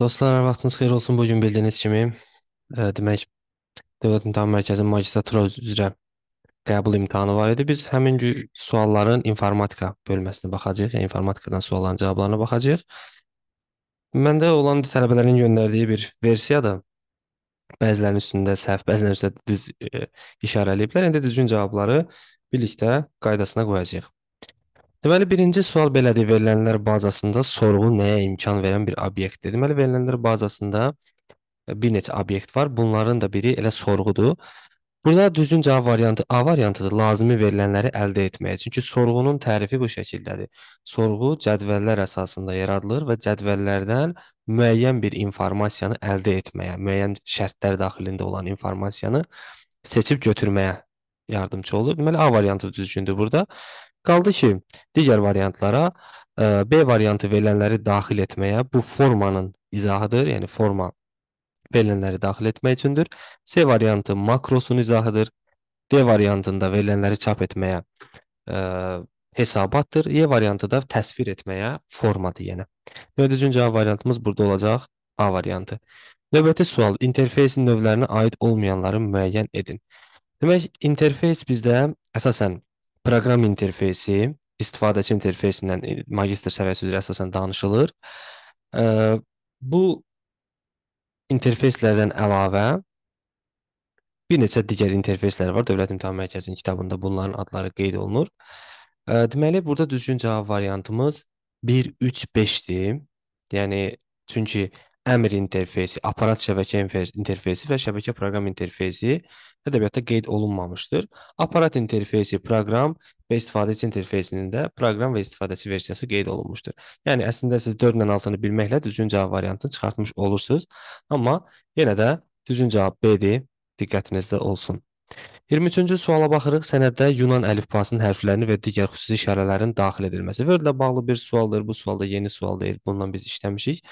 Dostlar, vaxtınız xeyir olsun. Bu gün bildiyiniz kimi, ə, e, demək, Dövlət İmtahan Mərkəzinin magistratura üzrə qəbul imtahanı var idi. Biz həmin gün sualların informatika bölməsinə baxacağıq, yəni informatikadan sualların cavablarına baxacağıq. Məndə olan tələbələrin göndərdiyi bir versiyadır. Bəzilərinin üstündə səhv, bəzilərinin üstündə düz ə, e, işarələyiblər. İndi düzgün cavabları birlikdə qaydasına qoyacağıq. Deməli birinci sual belədir, verilənlər bazasında sorğu nəyə imkan verən bir obyektdir? Deməli verilənlər bazasında e, bir neçə obyekt var. Bunların da biri elə sorğudur. Burada düzgün cavab variantı A variantıdır. Lazımi verilənləri əldə etməyə. Çünki sorğunun tərifi bu şəkildədir. Sorğu cədvəllər əsasında yaradılır və cədvəllərdən müəyyən bir informasiyanı əldə etməyə, müəyyən şərtlər daxilində olan informasiyanı seçib götürməyə yardımçı olur. Deməli A variantı düzgündür burada. Qaldı ki, digər variantlara ə, e, B variantı verilənləri daxil etməyə bu formanın izahıdır, yəni forma verilənləri daxil etmək üçündür. C variantı makrosun izahıdır. D variantında verilənləri çap etməyə ə, e, hesabatdır. E variantı da təsvir etməyə formadır, yəni. Növdüzün cavab variantımız burada olacaq A variantı. Növbəti sual, interfeysin növlərinə aid olmayanları müəyyən edin. Demək, interfeys bizdə əsasən Proqram interfeysi, istifadəçi interfeysindən e, magistr səviyyəsi üzrə əsasən danışılır. E, bu interfeyslərdən əlavə bir neçə digər interfeyslər var. Dövlət İmtahan Mərkəzinin kitabında bunların adları qeyd olunur. E, deməli, burada düzgün cavab variantımız 1 3 5-dir. Yəni çünki əmr interfeysi, aparat şəbəkə interfeysi və şəbəkə proqram interfeysi ədəbiyyatda qeyd olunmamışdır. Aparat interfeysi proqram və istifadəçi interfeysinin də proqram və istifadəçi versiyası qeyd olunmuşdur. Yəni əslində siz 4 ilə 6-nı bilməklə düzgün cavab variantını çıxartmış olursunuz, amma yenə də düzgün cavab B-dir. Diqqətinizdə olsun. 23-cü suala baxırıq. Sənəddə Yunan əlifbasının hərflərini və digər xüsusi işarələrin daxil edilməsi. Word-lə bağlı bir sualdır. Bu sualda yeni sual deyil. Bundan biz işləmişik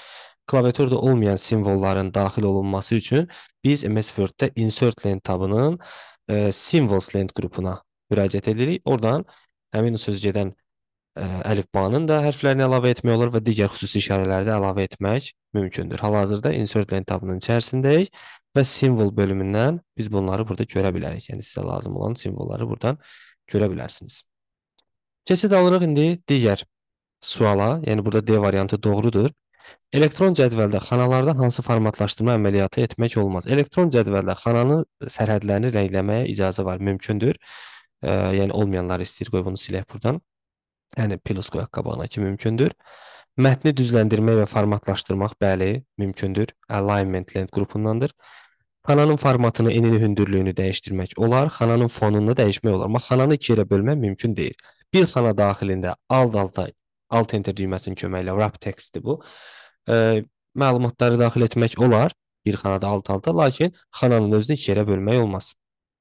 klaviaturda olmayan simvolların daxil olunması üçün biz MS Word-də Insert Length tabının e, Symbols Length qrupuna müraciət edirik. Oradan həmin söz gedən ə, e, əlifbanın da hərflərini əlavə etmək olur və digər xüsusi işarələri də əlavə etmək mümkündür. Hal-hazırda insert length tabının içərisindəyik və simvol bölümündən biz bunları burada görə bilərik. Yəni sizə lazım olan simvolları buradan görə bilərsiniz. Keçid alırıq indi digər suala. Yəni burada D variantı doğrudur. Elektron cədvəldə xanalarda hansı formatlaşdırma əməliyyatı etmək olmaz? Elektron cədvəldə xananı sərhədlərini rəngləməyə icazə var, mümkündür. E, yəni olmayanları istəyir qoy bunu silək burdan. Yəni plus qoyaq qabağına ki, mümkündür. Mətni düzləndirmək və formatlaşdırmaq bəli, mümkündür. Alignment length qrupundandır. Xananın formatını, enini, hündürlüyünü dəyişdirmək olar, xananın fonunu dəyişmək olar, amma xananı iki yerə bölmək mümkün deyil. Bir xana daxilində alt-alta alt enter düyməsinin köməyi ilə wrap textdir bu. E, məlumatları daxil etmək olar bir xanada alt-alta, lakin xananın özünü iki yerə bölmək olmaz.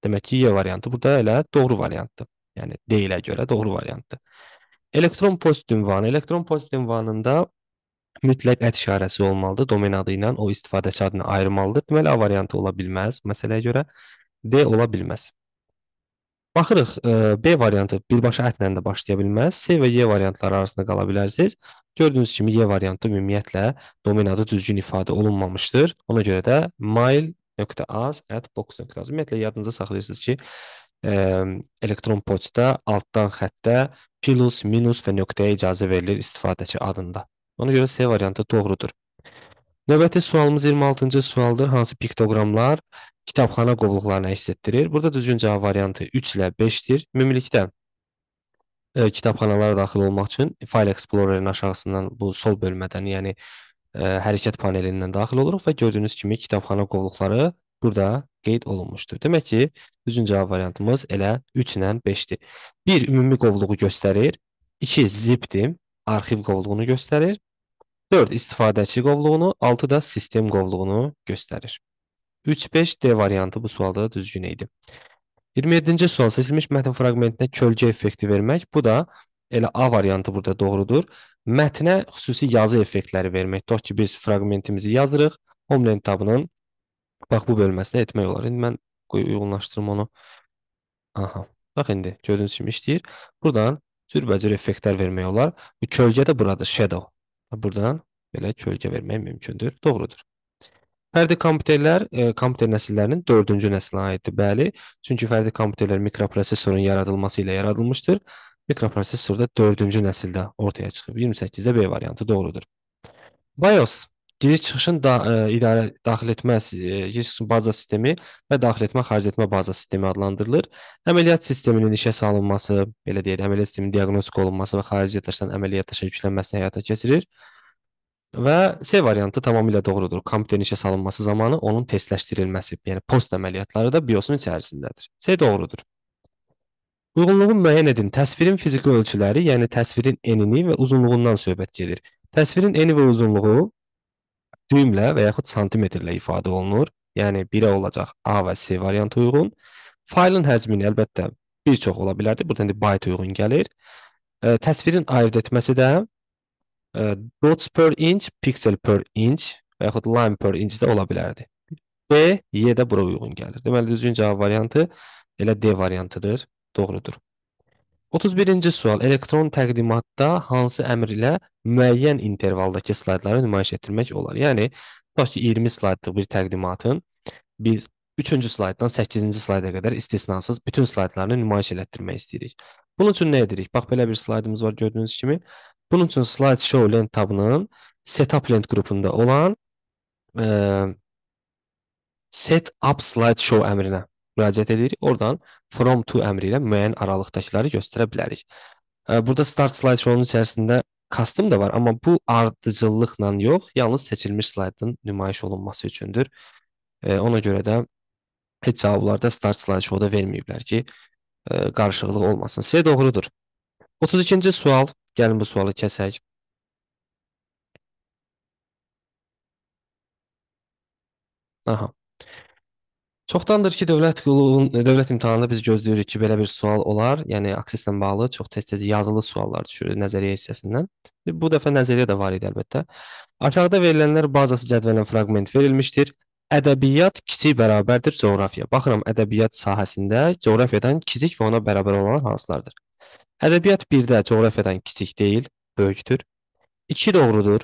Demək ki, Y variantı burada elə doğru variantdır. Yəni D ilə görə doğru variantdır. Elektron poçt ünvanı, elektron poçt ünvanında mütləq ət işarəsi olmalıdır. Domen adı ilə o istifadəçi adını ayırmalıdır. Deməli A variantı ola bilməz məsələyə görə. D ola bilməz. Baxırıq, e, B variantı birbaşa ətlə də başlaya bilməz. C və Y variantları arasında qala bilərsiniz. Gördüyünüz kimi Y variantı ümumiyyətlə domenada düzgün ifadə olunmamışdır. Ona görə də mail.az at box.az. Ümumiyyətlə, yadınıza saxlayırsınız ki, e, elektron poçta altdan xəttə plus, minus və nöqtəyə icazə verilir istifadəçi adında. Ona görə C variantı doğrudur. Növbəti sualımız 26-cı sualdır. Hansı piktoqramlar kitabxana qovluqlarını əks etdirir? Burada düzgün cavab variantı 3 ilə 5-dir. Ümumilikdə e, kitabxanalara daxil olmaq üçün File Explorerin aşağısından bu sol bölmədən, yəni e, hərəkət panelindən daxil oluruq və gördüyünüz kimi kitabxana qovluqları burada qeyd olunmuşdur. Demək ki, düzgün cavab variantımız elə 3 ilə 5-dir. 1 ümumi qovluğu göstərir, 2 zipdir, arxiv qovluğunu göstərir. 4 istifadəçi qovluğunu, 6 da sistem qovluğunu göstərir. 3-5 D variantı bu sualda düzgün idi. 27-ci sual seçilmiş mətn fraqmentinə kölgə effekti vermək. Bu da elə A variantı burada doğrudur. Mətnə xüsusi yazı effektləri vermək. Tutaq ki, biz fraqmentimizi yazırıq. Homeland tabının bax bu bölməsində etmək olar. İndi mən uyğunlaşdırım onu. Aha. Bax indi gördüyünüz kimi işləyir. Buradan cürbəcür effektlər vermək olar. Bu kölgə də buradır, shadow. Buradan belə kölgə vermək mümkündür. Doğrudur. Fərdi kompüterlər e, kompüter nəsillərinin 4-cü nəslinə aiddir, bəli. Çünki fərdi kompüterlər mikroprosesorun yaradılması ilə yaradılmışdır. Mikroprosesor da 4-cü nəsildə ortaya çıxıb. 28-də B variantı doğrudur. BIOS giriş çıxışın da ə, e, idarə daxil etmə e, giriş baza sistemi və daxil etmə xaric etmə baza sistemi adlandırılır. Əməliyyat sisteminin işə salınması, belə deyək, əməliyyat sisteminin diaqnostik olunması və xariciyyətləşən əməliyyatlaşa yüklənməsini həyata keçirir. Və C variantı tamamilə doğrudur. Kompüterin işə salınması zamanı onun testləşdirilməsi, yəni post əməliyyatları da BIOS-un içərisindədir. C doğrudur. Uyğunluğun müəyyən edin. Təsvirin fiziki ölçüləri, yəni təsvirin enini və uzunluğundan söhbət gedir. Təsvirin eni və uzunluğu düyümlə və yaxud santimetrlə ifadə olunur. Yəni birə olacaq A və C variantı uyğun. Faylın həcmini əlbəttə bir çox ola bilərdi. Burada indi byte uyğun gəlir. E, təsvirin ayırd etməsi də e, dots per inch, pixel per inch və yaxud line per inch də ola bilərdi. D, Y də bura uyğun gəlir. Deməli düzgün cavab variantı elə D variantıdır. Doğrudur. 31-ci sual. Elektron təqdimatda hansı əmr ilə müəyyən intervaldakı slaydları nümayiş etdirmək olar? Yəni tutaq ki, 20 slaydlıq bir təqdimatın biz 3-cü slayddan 8-ci slayda qədər istisnasız bütün slaydlarını nümayiş elətdirmək istəyirik. Bunun üçün nə edirik? Bax belə bir slaydımız var gördüyünüz kimi. Bunun üçün slideshow lent tabının setup lent qrupunda olan ə, set up slideshow əmrinə müraciət edirik. Oradan from to əmri ilə müəyyən aralıqdakıları göstərə bilərik. Burada start slideshow-nun içərisində custom da var, amma bu ardıcıllıqla yox, yalnız seçilmiş slaydın nümayiş olunması üçündür. Ona görə də heç cavablarda start slideshow-da verməyiblər ki, qarışıqlıq olmasın. C doğrudur. 32-ci sual, gəlin bu sualı kəsək. Aha. Çoxdandır ki, dövlət qulluğun dövlət imtahanında biz gözləyirik ki, belə bir sual olar. Yəni akseslə bağlı çox tez-tez yazılı suallar düşür nəzəriyyə hissəsindən. Bu dəfə nəzəriyyə də var idi əlbəttə. Aşağıda verilənlər bazası cədvəlin fraqment verilmişdir. Ədəbiyyat kiçik bərabərdir coğrafiya. Baxıram ədəbiyyat sahəsində coğrafiyadan kiçik və ona bərabər olanlar hansılardır? Ədəbiyyat 1-də coğrafiyadan kiçik deyil, böyükdür. 2 doğrudur.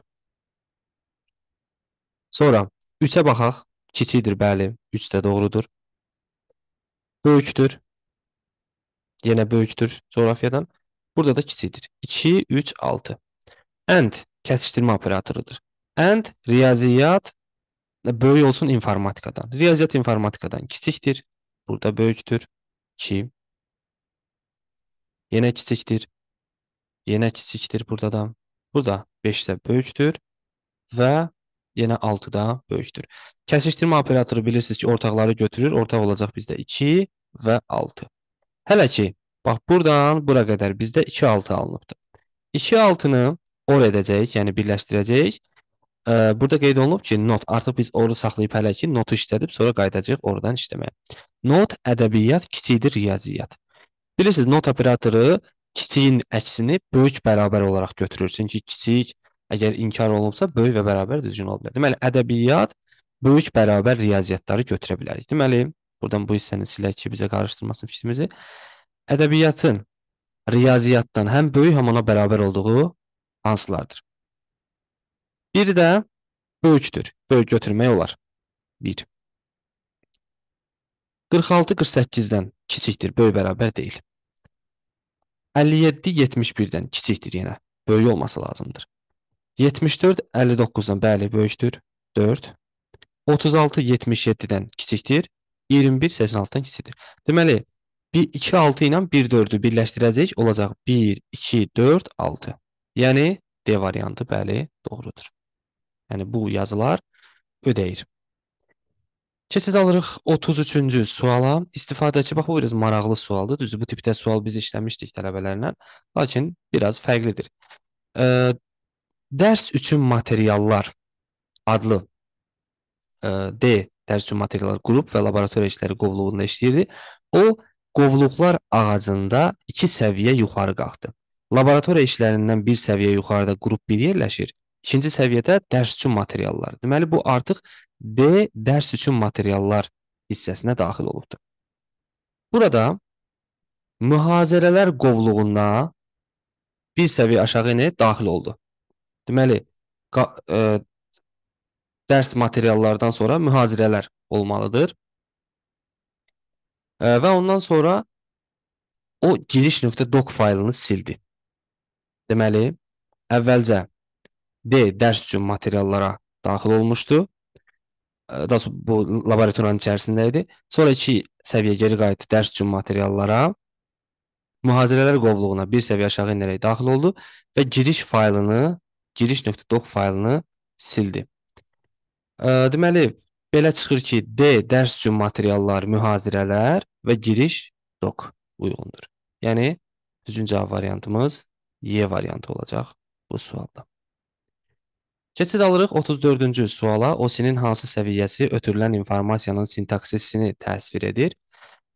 Sonra 3-ə baxaq. Kiçidir, bəli. 3 də doğrudur. Böyükdür. Yenə böyükdür coğrafiyadan. Burada da kiçidir. 2, 3, 6. And kəsişdirmə operatorudur. And riyaziyyat böyük olsun informatikadan. Riyaziyyat informatikadan kiçikdir. Burada böyükdür. 2. Yenə kiçikdir. Yenə kiçikdir burada da. Burada 5 də böyükdür və yenə 6-da böyükdür. Kəsişdirmə operatoru bilirsiniz ki, ortaqları götürür. Ortaq olacaq bizdə 2 və 6. Hələ ki, bax buradan bura qədər bizdə 2 6 alınıbdı. 2 6-nı or edəcəyik, yəni birləşdirəcəyik. Burada qeyd olunub ki, not artıq biz oru saxlayıb hələ ki, notu işlədib, sonra qayıdacağıq oradan işləməyə. Not ədəbiyyat kiçikdir riyaziyyat. Bilirsiniz, not operatoru kiçiyin əksini böyük bərabər olaraq götürür. Çünki kiçik Əgər inkar olunubsa, böyük və bərabər düzgün ola bilər. Deməli, ədəbiyyat böyük bərabər riyaziyyatları götürə bilərik. Deməli, buradan bu hissəni silək ki, bizə qarışdırmasın fikrimizi. Ədəbiyyatın riyaziyyatdan həm böyük, həm ona bərabər olduğu hansılardır? Bir də böyükdür. Böyük götürmək olar. 1. 46-48-dən kiçikdir, böyük bərabər deyil. 57-71-dən kiçikdir yenə. Böyük olması lazımdır. 74 59-dan bəli böyükdür. 4. 36 77-dən kiçikdir. 21 86-dan kiçikdir. Deməli 1 2 6 ilə 1 4-ü birləşdirəcək olacaq 1 2 4 6. Yəni D variantı bəli doğrudur. Yəni bu yazılar ödəyir. Keçid alırıq 33-cü suala. İstifadəçi bax bu biraz maraqlı sualdır. Düzdür, bu tipdə sual biz işləmişdik tələbələrlə, lakin biraz fərqlidir. Dərs üçün materiallar adlı ə, e, D dərs üçün materiallar qrup və laboratoriya işləri qovluğunda işləyirdi. O qovluqlar ağacında 2 səviyyə yuxarı qalxdı. Laboratoriya işlərindən bir səviyyə yuxarıda qrup 1 yerləşir. İkinci səviyyədə dərs üçün materiallar. Deməli bu artıq D dərs üçün materiallar hissəsinə daxil olubdur. Burada mühazirələr qovluğuna bir səviyyə aşağı enə daxil oldu. Deməli, ə, e, dərs materiallardan sonra mühazirələr olmalıdır. Ə, e, və ondan sonra o giriş.doc faylını sildi. Deməli, əvvəlcə D dərs üçün materiallara daxil olmuşdu. E, daha sonra bu laboratoriyanın içərisində idi. Sonra 2 səviyyə geri qayıtdı dərs üçün materiallara. Mühazirələr qovluğuna bir səviyyə aşağı enərək daxil oldu və giriş faylını giriş.doc faylını sildi. Deməli, belə çıxır ki, D dərs üçün materiallar, mühazirələr və giriş doc uyğundur. Yəni düzgün cavab variantımız Y variantı olacaq bu sualda. Keçid alırıq 34-cü suala. OSI-nin hansı səviyyəsi ötürülən informasiyanın sintaksisini təsvir edir?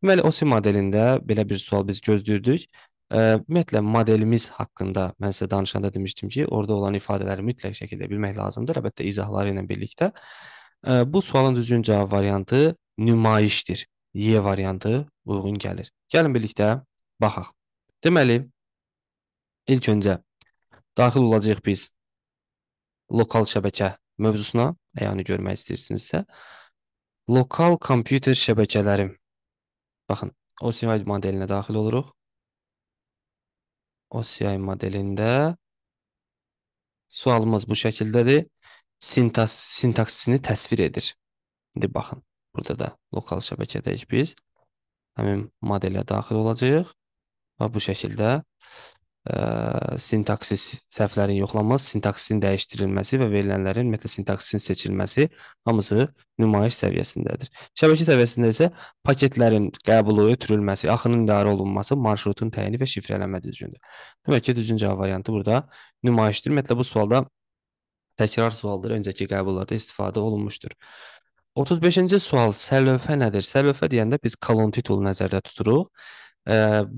Deməli, OSI modelində belə bir sual biz gözləyirdik. Ümumiyyətlə modelimiz haqqında mən sizə danışanda demişdim ki, orada olan ifadələri mütləq şəkildə bilmək lazımdır, əlbəttə izahları ilə birlikdə. Bu sualın düzgün cavab variantı nümayişdir. Y variantı uyğun gəlir. Gəlin birlikdə baxaq. Deməli, ilk öncə daxil olacağıq biz lokal şəbəkə mövzusuna, yəni görmək istəyirsinizsə, lokal kompüter şəbəkələri. Baxın, OSINT modelinə daxil oluruq. OCI modelində sualımız bu şəkildədir. Sintaks, sintaksisini təsvir edir. İndi baxın, burada da lokal şəbəkədəyik biz. Həmin modelə daxil olacağıq və bu şəkildə ə, sintaksis səhvlərin yoxlanması, sintaksin dəyişdirilməsi və verilənlərin ümumiyyətlə sintaksin seçilməsi hamısı nümayiş səviyyəsindədir. Şəbəkə səviyyəsində isə paketlərin qəbulu, ötürülməsi, axının idarə olunması, marşrutun təyini və şifrələnmə düzgündür. Demək ki, düzgün cavab variantı burada nümayişdir. Ümumiyyətlə bu sualda təkrar sualdır, öncəki qəbullarda istifadə olunmuşdur. 35-ci sual səlövhə nədir? Səlövhə deyəndə biz kolon titulu nəzərdə tuturuq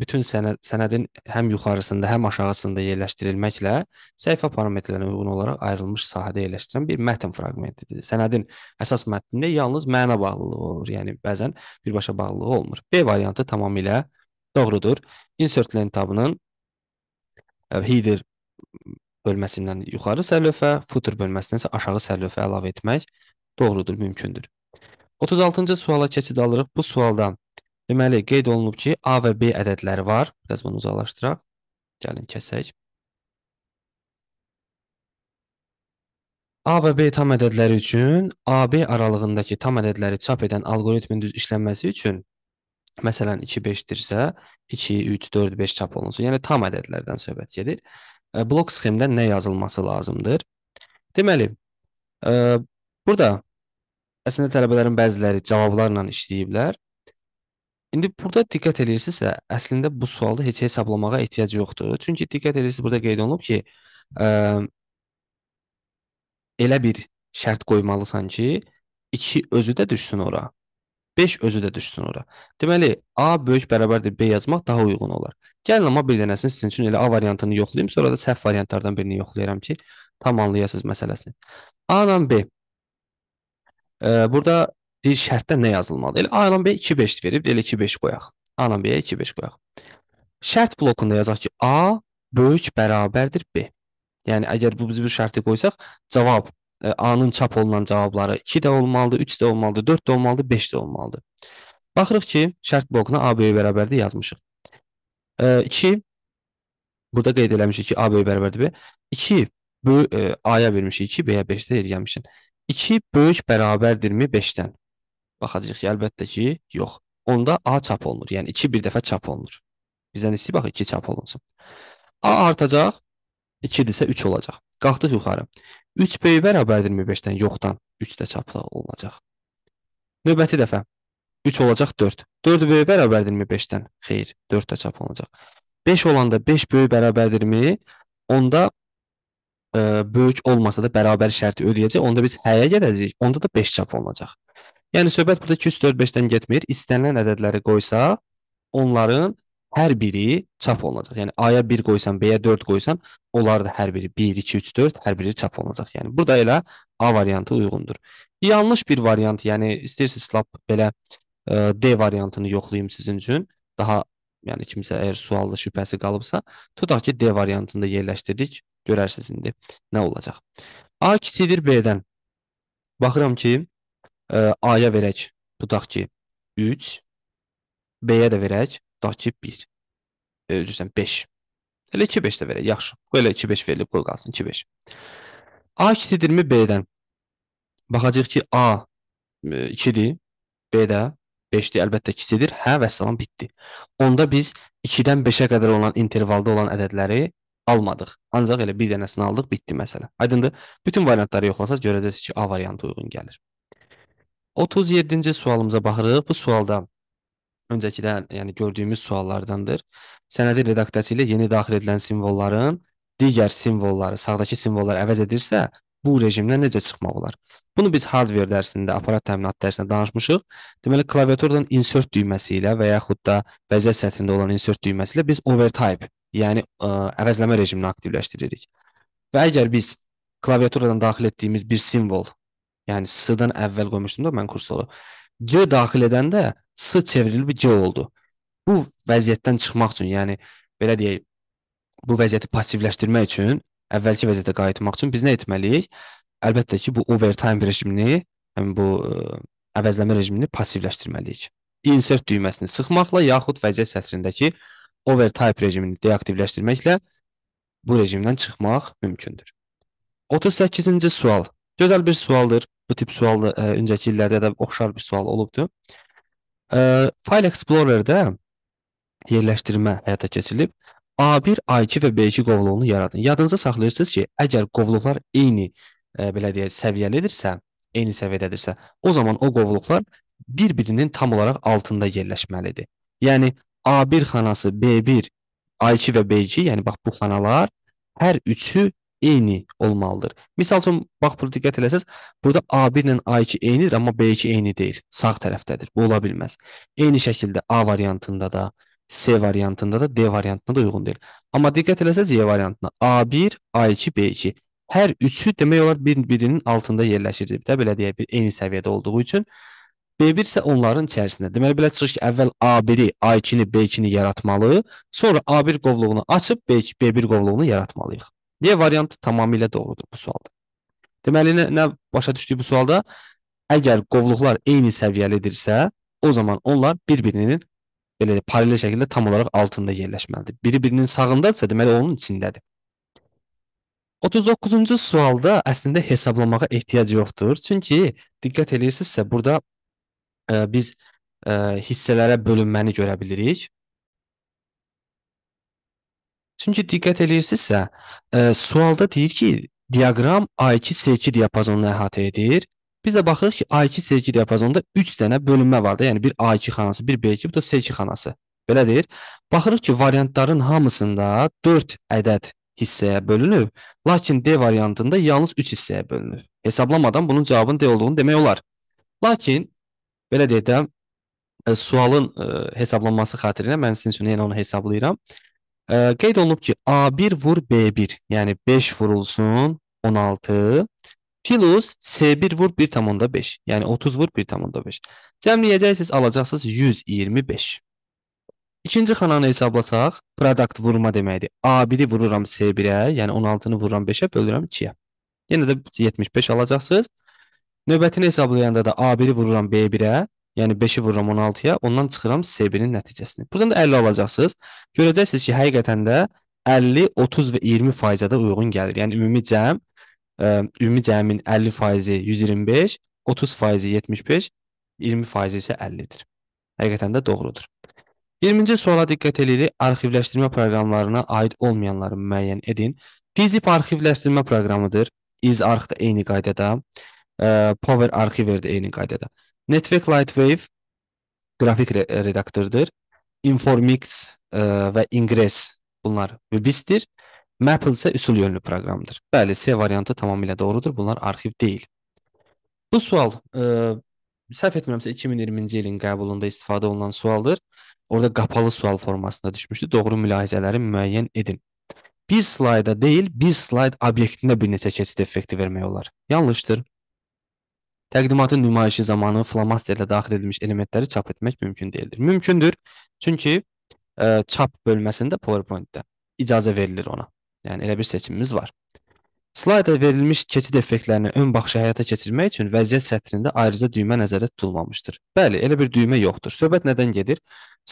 bütün sənəd, sənədin həm yuxarısında, həm aşağısında yerləşdirilməklə səhifə parametrlərinə uyğun olaraq ayrılmış sahədə yerləşdirilən bir mətn fraqmentidir. Sənədin əsas mətnində yalnız məna bağlılığı olur, yəni bəzən birbaşa bağlılığı olmur. B variantı tamamilə doğrudur. Insert lent tabının header bölməsindən yuxarı sərlövhə, footer bölməsindən isə aşağı sərlövhə əlavə etmək doğrudur, mümkündür. 36-cı suala keçid alırıq. Bu sualda Deməli, qeyd olunub ki, A və B ədədləri var. Biraz bunu uzaqlaşdıraq. Gəlin, kəsək. A və B tam ədədləri üçün AB aralığındakı tam ədədləri çap edən alqoritmin düz işlənməsi üçün məsələn 2 5-dirsə 2 3 4 5 çap olunsun. Yəni tam ədədlərdən söhbət gedir. E, blok sxemdə nə yazılması lazımdır? Deməli, e, burada əslində tələbələrin bəziləri cavablarla işləyiblər. İndi burada diqqət eləyirsinizsə, əslində bu sualda heç hesablamağa ehtiyac yoxdur. Çünki diqqət eləyirsiniz burada qeyd olunub ki, ə, elə bir şərt qoymalısan ki, 2 özü də düşsün ora. 5 özü də düşsün ora. Deməli, A böyük bərabərdir B yazmaq daha uyğun olar. Gəlin amma bir dənəsini sizin üçün elə A variantını yoxlayım, sonra da səhv variantlardan birini yoxlayaram ki, tam anlayasınız məsələsini. A ilə B. Burada deyir şərtdə nə yazılmalıdır? Elə A ilə B 2-5 verib, elə 2-5 qoyaq. A ilə B-yə 2-5 qoyaq. Şərt blokunda yazaq ki, A böyük bərabərdir B. Yəni əgər bu biz bir şərti qoysaq, cavab e, A-nın çap olunan cavabları 2 də olmalıdır, 3 də olmalıdır, 4 də olmalıdır, 5 də olmalıdır. Baxırıq ki, şərt blokuna A böyük bərabərdir yazmışıq. 2 e, burada qeyd eləmişik ki, A böyük bərabərdir B. 2 e, A-ya vermişik 2, B-yə 5-də yerləmişik. 2 böyük bərabərdirmi 5-dən? Baxacağıq ki, əlbəttə ki, yox. Onda A çap olunur. Yəni 2 bir dəfə çap olunur. Bizdən istəyir bax 2 çap olunsun. A artacaq, 2-dirsə 3 olacaq. Qalxdıq yuxarı. 3B bərabərdirmi 5-dən? Yoxdan 3 də çap olunacaq. Növbəti dəfə 3 olacaq 4. 4 böyük bərabərdirmi 5-dən? Xeyr, 4 də çap olunacaq. 5 olanda 5 böyük bərabərdirmi? Onda e, böyük olmasa da bərabər şərti ödəyəcək. Onda biz həyə gələcəyik. Onda da 5 çap olunacaq. Yəni söhbət burada 2-3-4-5-dən getmir. İstənilən ədədləri qoysaq, onların hər biri çap olunacaq. Yəni A-ya 1 qoysam, B-yə 4 qoysam, onlar da hər biri 1, 2, 3, 4 hər biri çap olunacaq. Yəni burada elə A variantı uyğundur. Yanlış bir variant, yəni istəyirsiniz lap belə ə, e, D variantını yoxlayım sizin üçün. Daha yəni kimsə əgər sualda şübhəsi qalıbsa, tutaq ki D variantında yerləşdirdik. Görərsiniz indi nə olacaq. A kiçidir B-dən. Baxıram ki, ə, A-ya verək, tutaq ki 3, B-yə də verək, tutaq ki 1. E, Üzrsən 5. Elə 2-5 də verək, yaxşı. Qoy elə 2-5 verilib, qoy qalsın 2-5. A kiçikdirmi B-dən? Baxacağıq ki A 2-dir, e, B-də 5-dir, əlbəttə kiçidir. Hə, vəssalam bitdi. Onda biz 2-dən 5-ə qədər olan intervalda olan ədədləri almadıq. Ancaq elə bir dənəsini aldıq, bitdi məsələ. Aydındır? Bütün variantları yoxlasaq görəcəksiniz ki, A variantı uyğun gəlir. 37-ci sualımıza baxırıq. Bu sualda öncəkidən, yəni gördüyümüz suallardandır. Sənədin redaktası ilə yeni daxil edilən simvolların digər simvolları, sağdakı simvolları əvəz edirsə, bu rejimdən necə çıxmaq olar? Bunu biz hardware dərsində, aparat təminat dərsində danışmışıq. Deməli, klaviaturadan insert düyməsi ilə və yaxud da vəziyyət sətrində olan insert düyməsi ilə biz overtype, yəni ə, əvəzləmə rejimini aktivləşdiririk. Və əgər biz klaviaturadan daxil etdiyimiz bir simvol Yəni S-dan əvvəl qoymuşdum da mən kursoru. G daxil edəndə S çevrilib G oldu. Bu vəziyyətdən çıxmaq üçün, yəni belə deyək, bu vəziyyəti passivləşdirmək üçün, əvvəlki vəziyyətə qayıtmaq üçün biz nə etməliyik? Əlbəttə ki, bu overtime rejimini, həmin yəni bu ə, əvəzləmə rejimini passivləşdirməliyik. Insert düyməsini sıxmaqla yaxud vəziyyət sətrindəki overtype rejimini deaktivləşdirməklə bu rejimdən çıxmaq mümkündür. 38-ci sual. Gözəl bir sualdır. Bu tip sual ə, e, öncəki illərdə də oxşar bir sual olubdu. Ə, e, File Explorer-də yerləşdirmə həyata keçirilib. A1, A2 və B2 qovluğunu yaradın. Yadınızda saxlayırsınız ki, əgər qovluqlar eyni ə, e, belə deyək, səviyyəlidirsə, eyni səviyyədədirsə, o zaman o qovluqlar bir-birinin tam olaraq altında yerləşməlidir. Yəni A1 xanası B1, A2 və B2, yəni bax bu xanalar hər üçü eyni olmalıdır. Məsəl üçün bax burada diqqət eləsəz, burada A1 ilə A2 eynidir, amma B2 eyni deyil. Sağ tərəfdədir. Bu ola bilməz. Eyni şəkildə A variantında da, C variantında da, D variantında da uyğun deyil. Amma diqqət eləsəz Y variantına A1, A2, B2 hər üçü demək olar bir-birinin altında yerləşir. Də belə deyək, bir eyni səviyyədə olduğu üçün B1 isə onların içərisində. Deməli belə çıxır ki, əvvəl A1-i, A2-ni, B2-ni yaratmalı, sonra A1 qovluğunu açıb B2, B1 qovluğunu yaratmalıyıq. D variantı tamamilə doğrudur bu sualda. Deməli, nə, nə başa düşdük bu sualda? Əgər qovluqlar eyni səviyyəlidirsə, o zaman onlar bir-birinin belə paralel şəkildə tam olaraq altında yerləşməlidir. Biri-birinin sağındadırsa, deməli onun içindədir. 39-cu sualda əslində hesablamağa ehtiyac yoxdur. Çünki diqqət eləyirsinizsə, burada ə, e, biz ə, e, hissələrə bölünməni görə bilirik. Çünki diqqət eləyirsinizsə, ə, e, sualda deyir ki, diaqram A2-S2 diapazonunu əhatə edir. Biz də baxırıq ki, A2-S2 diapazonunda 3 dənə bölünmə var da, yəni bir A2 xanası, bir B2, bu da S2 xanası. Belə deyir. Baxırıq ki, variantların hamısında 4 ədəd hissəyə bölünüb, lakin D variantında yalnız 3 hissəyə bölünüb. Hesablamadan bunun cavabının D olduğunu demək olar. Lakin belə deyək də, e, sualın ə, e, hesablanması xatirinə mən sizin üçün yenə onu hesablayıram. E, qeyd olunub ki, A1 vur B1, yəni 5 vurulsun 16 plus S1 vur 1,5, yəni 30 vur 1,5. Cəmləyəcəksiniz, alacaqsınız 125. İkinci xananı hesablasaq, produkt vurma deməkdir. A1-i vururam S1-ə, yəni 16-nı vururam 5-ə, bölürəm 2-yə. Yenə də 75 alacaqsınız. Növbətini hesablayanda da A1-i vururam B1-ə, Yəni 5-i vururam 16-ya, ondan çıxıram SB-nin nəticəsini. Buradan da 50 alacaqsınız. Görəcəksiniz ki, həqiqətən də 50, 30 və 20 faizə də uyğun gəlir. Yəni ümumi cəm ə, e, ümumi cəmin 50 faizi 125, 30 faizi 75, 20 faizi isə 50-dir. Həqiqətən də doğrudur. 20-ci suala diqqət eləyirik. Arxivləşdirmə proqramlarına aid olmayanları müəyyən edin. Gizip arxivləşdirmə proqramıdır. ISARX da eyni qaydada, e, Power Archiver də eyni qaydada. Network Lightwave qrafik re redaktordur. Informix ə, e, və Ingress bunlar VBIS-dir. Maple isə üsul yönlü proqramdır. Bəli, C variantı tamamilə doğrudur. Bunlar arxiv deyil. Bu sual ə, e, səhv etmirəmsə 2020-ci ilin qəbulunda istifadə olunan sualdır. Orada qapalı sual formasında düşmüşdü. Doğru mülahizələri müəyyən edin. Bir slayda deyil, bir slayd obyektinə bir neçə keçid effekti vermək olar. Yanlışdır. Təqdimatın nümayişi zamanı flomasterlə daxil edilmiş elementləri çap etmək mümkün deyildir. Mümkündür, çünki ə, e, çap bölməsində PowerPoint-də icazə verilir ona. Yəni elə bir seçimimiz var. Slayda verilmiş keçid effektlərini ön baxışa həyata keçirmək üçün vəziyyət sətrində ayrıca düymə nəzərdə tutulmamışdır. Bəli, elə bir düymə yoxdur. Söhbət nədən gedir?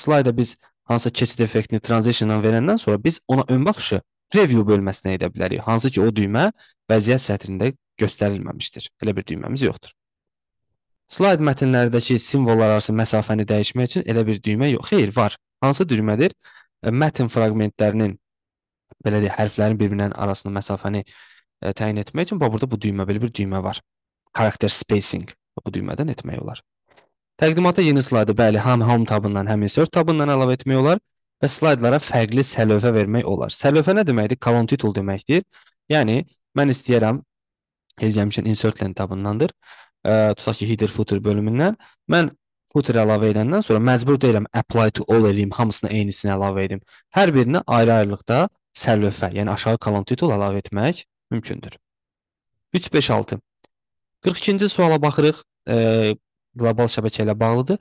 Slayda biz hansısa keçid effektini transition-dan verəndən sonra biz ona ön baxışı preview bölməsinə edə bilərik. Hansı ki o düymə vəziyyət sətrində göstərilməmişdir. Elə bir düyməmiz yoxdur. Slayd mətnlərdəki simvollar arası məsafəni dəyişmək üçün elə bir düymə yox. Xeyr, var. Hansı düymədir? E, mətn fraqmentlərinin belə deyək, hərflərin bir-birindən arasında məsafəni e, təyin etmək üçün bax burada bu düymə belə bir düymə var. Character spacing bu düymədən etmək olar. Təqdimata yeni slaydı bəli, həm home tabından, həm insert tabından əlavə etmək olar və slaydlara fərqli səlövə vermək olar. Səlövə nə deməkdir? Column title deməkdir. Yəni mən istəyirəm Elgəmişin insert line tabındandır ə, tutaq ki, header footer bölümündən mən footer əlavə edəndən sonra məcbur deyiləm apply to all eləyim, hamısını eynisini əlavə edim. Hər birinə ayrı-ayrılıqda sərlövhə, yəni aşağı column title əlavə etmək mümkündür. 3 5 6. 42-ci suala baxırıq. E, qlobal şəbəkə ilə bağlıdır.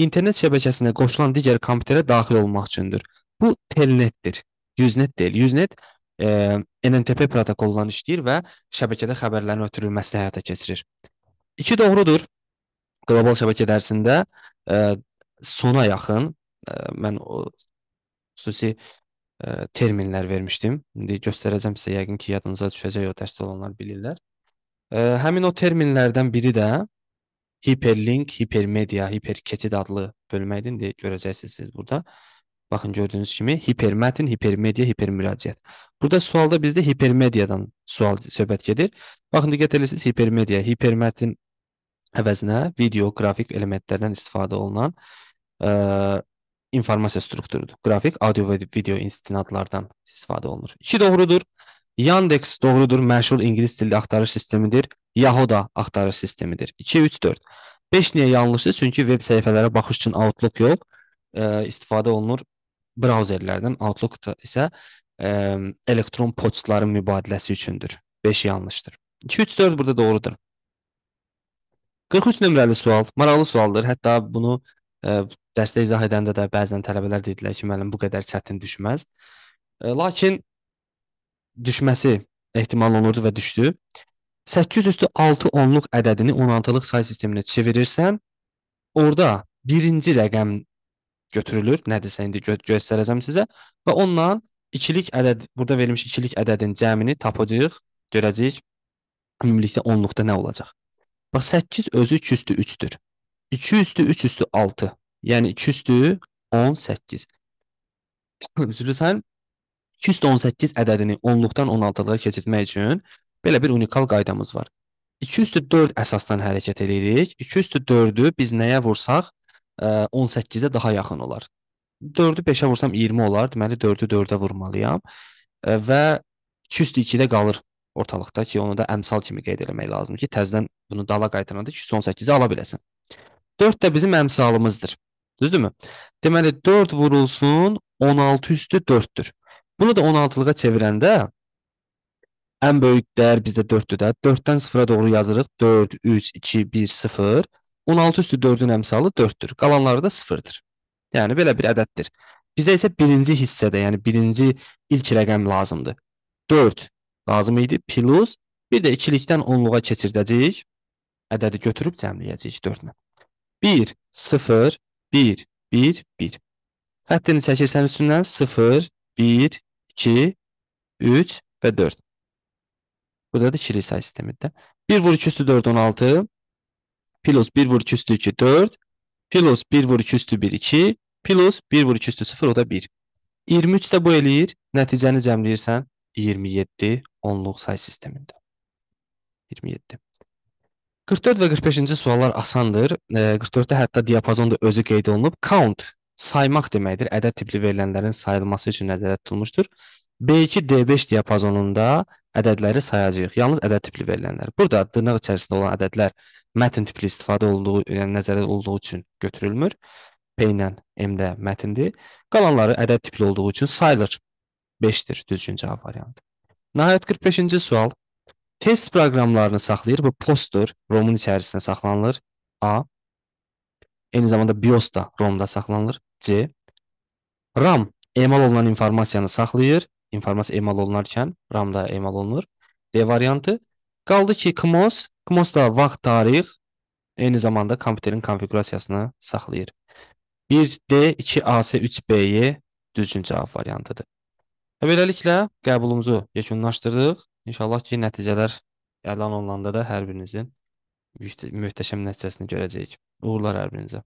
İnternet şəbəkəsinə qoşulan digər kompüterə daxil olmaq üçündür. Bu telnetdir. Usenet deyil. Usenet e, NTP protokolundan işləyir və şəbəkədə xəbərlərin ötürülməsini həyata keçirir. İki doğrudur. Qlobal şəbəkə dərsində ə, e, sona yaxın ə, e, mən o xüsusi ə, e, terminlər vermişdim. İndi göstərəcəm sizə, yəqin ki, yadınıza düşəcək, o dərsdə olanlar bilirlər. Ə, həmin o terminlərdən biri də hiperlink, hipermedia, hiperketid adlı bölmə idi. İndi görəcəksiniz siz burada. Baxın gördüyünüz kimi hipermətin, hipermedia, hipermüraciət. Burada sualda bizdə hipermediyadan sual söhbət gedir. Baxın diqqət edirsiniz hipermedia, hipermətin əvəzinə video, qrafik elementlərdən istifadə olunan ə, e, informasiya strukturudur. Qrafik, audio və video istinadlardan istifadə olunur. 2 doğrudur. Yandex doğrudur, məşhur ingilis dilli axtarış sistemidir. Yahoo da axtarış sistemidir. 2 3 4. 5 niyə yanlışdır? Çünki veb səhifələrə baxış üçün Outlook yox, ə, e, istifadə olunur brauzerlərdən Outlook da isə ə, elektron poçtların mübadiləsi üçündür. 5 yanlışdır. 2 3 4 burada doğrudur. 43 nömrəli sual, maraqlı sualdır. Hətta bunu ə, dərsdə izah edəndə də bəzən tələbələr dedilər ki, müəllim bu qədər çətin düşməz. Ə, lakin düşməsi ehtimal olurdu və düşdü. 8 üstü 6 onluq ədədini 16-lıq say sisteminə çevirirsən, orada birinci rəqəm götürülür. Nədirsə indi gö göstərəcəm sizə və onunla ikilik ədəd burada verilmiş ikilik ədədin cəmini tapacağıq, görəcəyik. Ümumilikdə onluqda nə olacaq? Bax 8 özü 2 üstü 3-dür. 2 üstü 3 üstü 6. Yəni 2 üstü 18. Üzülürsən 2 üstü 18 ədədini onluqdan 16-lığa keçirmək üçün belə bir unikal qaydamız var. 2 üstü 4 əsasdan hərəkət edirik. 2 üstü 4-ü biz nəyə vursaq 18-ə daha yaxın olar. 4-ü 5-ə vursam 20 olar. Deməli 4-ü 4-ə vurmalıyam və 202-də qalır ortalıqda ki, onu da əmsal kimi qeyd eləmək lazımdır ki, təzədən bunu dala qaytaranda 218-i ala biləsən. 4 də bizim əmsalımızdır. Düzdürmü? Deməli 4 vurulsun 16 üstü 4-dür. Bunu da 16-lığa çevirəndə ən böyük dəyər bizdə 4-dür də. 4-dən 0-a doğru yazırıq. 4 3 2 1 0. 16 üstü 4-ün əmsalı 4-dür. Qalanları da 0-dır. Yəni belə bir ədəddir. Bizə isə birinci hissədə, yəni birinci ilk rəqəm lazımdır. 4 lazım idi plus bir də ikilikdən onluğa keçirdəcəyik. Ədədi götürüb cəmləyəcəyik 4-lə. 1 0 1 1 1. Xəttini çəkirsən üstündən 0 1 2 3 və 4. Bu da ikili sayı sistemidir. 1 vur 2 üstü 4 16. Plus 1 vur 2 üstü 2 4. Plus 1 vur 2 üstü 1 2. Plus 1 vur 2 üstü 0 o da 1. 23 də bu eləyir. Nəticəni cəmləyirsən 27 onluq say sistemində. 27. 44 və 45-ci suallar asandır. 44-də hətta diapazon da özü qeyd olunub. Count saymaq deməkdir. Ədəd tipli verilənlərin sayılması üçün nəzərdə tutulmuşdur. B2 D5 diapazonunda ədədləri sayacağıq. Yalnız ədəd tipli verilənlər. Burada dırnaq içərisində olan ədədlər mətn tipli istifadə olduğu, yəni nəzərdə olduğu üçün götürülmür. P ilə M də mətndir. Qalanları ədəd tipli olduğu üçün sayılır. 5-dir düzgün cavab variantı. Nəhayət 45-ci sual. Test proqramlarını saxlayır. Bu postdur. ROM-un içərisində saxlanılır. A. Eyni zamanda BIOS da ROM-da saxlanılır. C. RAM emal olunan informasiyanı saxlayır. İnformasiya emal olunarkən RAM da emal olunur. D variantı. Qaldı ki, CMOS Kmos-da vaxt tarix eyni zamanda kompüterin konfiqurasiyasını saxlayır. 1D, 2AC, 3BY düzgün cavab variantıdır. Və beləliklə qəbulumuzu yekunlaşdırdıq. İnşallah ki, nəticələr elan olunanda da hər birinizin mühtəşəm nəticəsini görəcəyik. Uğurlar hər birinizə.